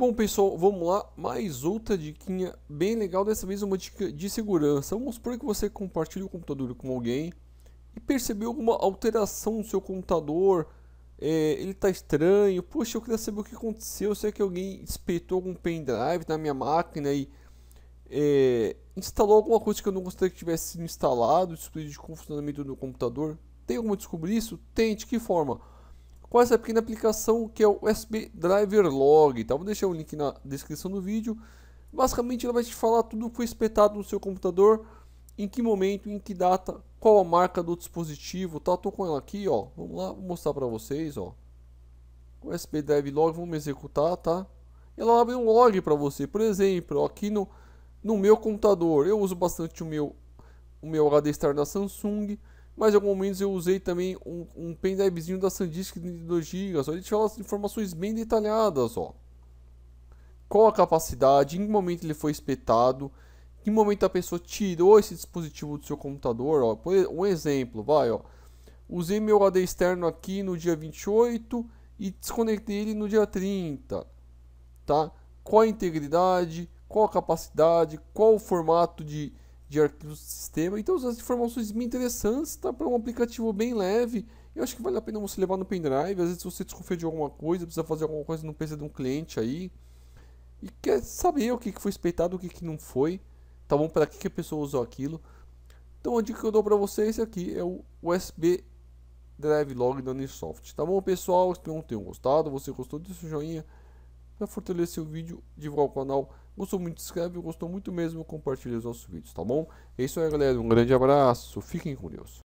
Bom, pessoal, vamos lá. Mais outra diquinha bem legal. Dessa vez uma dica de segurança. Vamos supor que você compartilha o computador com alguém e percebeu alguma alteração no seu computador. É, ele está estranho. Poxa, eu queria saber o que aconteceu. Será que alguém espetou algum pendrive na minha máquina e é, instalou alguma coisa que eu não gostaria que tivesse sido instalado? Isso de funcionamento do computador. Tem como descobrir isso? Tente. De que forma? com essa pequena aplicação que é o USB Driver Log. Tá? Vou deixar o link na descrição do vídeo. Basicamente ela vai te falar tudo que foi espetado no seu computador, em que momento, em que data, qual a marca do dispositivo, tá? Tô com ela aqui, ó. Vamos lá, vou mostrar para vocês, ó. USB Drive Log, vamos executar, tá? Ela abre um log para você, por exemplo, ó, aqui no no meu computador, eu uso bastante o meu o meu HD externo da Samsung. Mas em alguns momentos eu usei também um, um pendrivezinho da SanDisk de 2 GB. Só. Ele tinha as informações bem detalhadas. Ó. Qual a capacidade, em que momento ele foi espetado, em que momento a pessoa tirou esse dispositivo do seu computador. Ó. um exemplo, vai. Ó. Usei meu HD externo aqui no dia 28 e desconectei ele no dia 30. Tá? Qual a integridade, qual a capacidade, qual o formato de, de arquivos do sistema. Então, as informações bem interessantes, tá? Para um aplicativo bem leve. Eu acho que vale a pena você levar no pendrive. Às vezes você desconfia de alguma coisa, precisa fazer alguma coisa no PC de um cliente aí. E quer saber o que foi espetado, o que não foi. Tá bom? Para que a pessoa usou aquilo. Então a dica que eu dou para você, é esse aqui é o USB Drive Log da Unisoft. Tá bom, pessoal? Espero que tenham gostado. Você gostou o joinha? para fortalecer o vídeo, divulgar o canal. Gostou muito, se inscreve, gostou muito mesmo, compartilha os nossos vídeos, tá bom? É isso aí, galera. Um grande abraço, fiquem com Deus.